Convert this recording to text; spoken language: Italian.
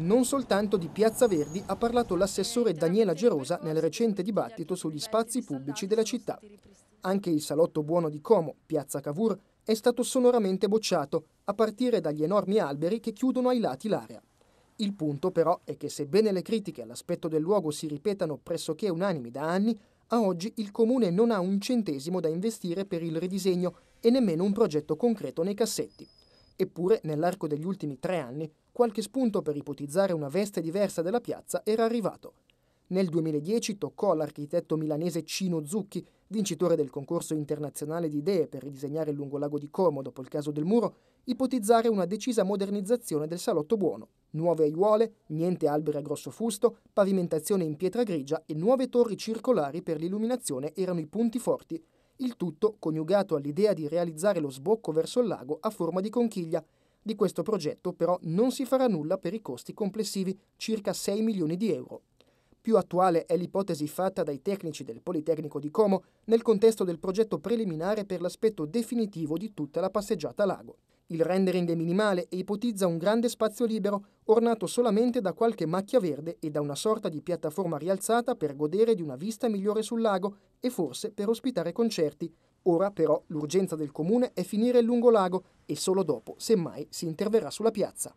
Non soltanto di Piazza Verdi ha parlato l'assessore Daniela Gerosa nel recente dibattito sugli spazi pubblici della città. Anche il salotto buono di Como, Piazza Cavour, è stato sonoramente bocciato, a partire dagli enormi alberi che chiudono ai lati l'area. Il punto però è che sebbene le critiche all'aspetto del luogo si ripetano pressoché unanimi da anni, a oggi il comune non ha un centesimo da investire per il ridisegno e nemmeno un progetto concreto nei cassetti. Eppure, nell'arco degli ultimi tre anni, qualche spunto per ipotizzare una veste diversa della piazza era arrivato. Nel 2010 toccò all'architetto milanese Cino Zucchi, vincitore del concorso internazionale di idee per ridisegnare il lungolago di Como dopo il caso del muro, ipotizzare una decisa modernizzazione del salotto buono. Nuove aiuole, niente alberi a grosso fusto, pavimentazione in pietra grigia e nuove torri circolari per l'illuminazione erano i punti forti. Il tutto coniugato all'idea di realizzare lo sbocco verso il lago a forma di conchiglia, di questo progetto però non si farà nulla per i costi complessivi, circa 6 milioni di euro. Più attuale è l'ipotesi fatta dai tecnici del Politecnico di Como nel contesto del progetto preliminare per l'aspetto definitivo di tutta la passeggiata lago. Il rendering è minimale e ipotizza un grande spazio libero, ornato solamente da qualche macchia verde e da una sorta di piattaforma rialzata per godere di una vista migliore sul lago e forse per ospitare concerti. Ora però l'urgenza del comune è finire il lungo lago e solo dopo, semmai, si interverrà sulla piazza.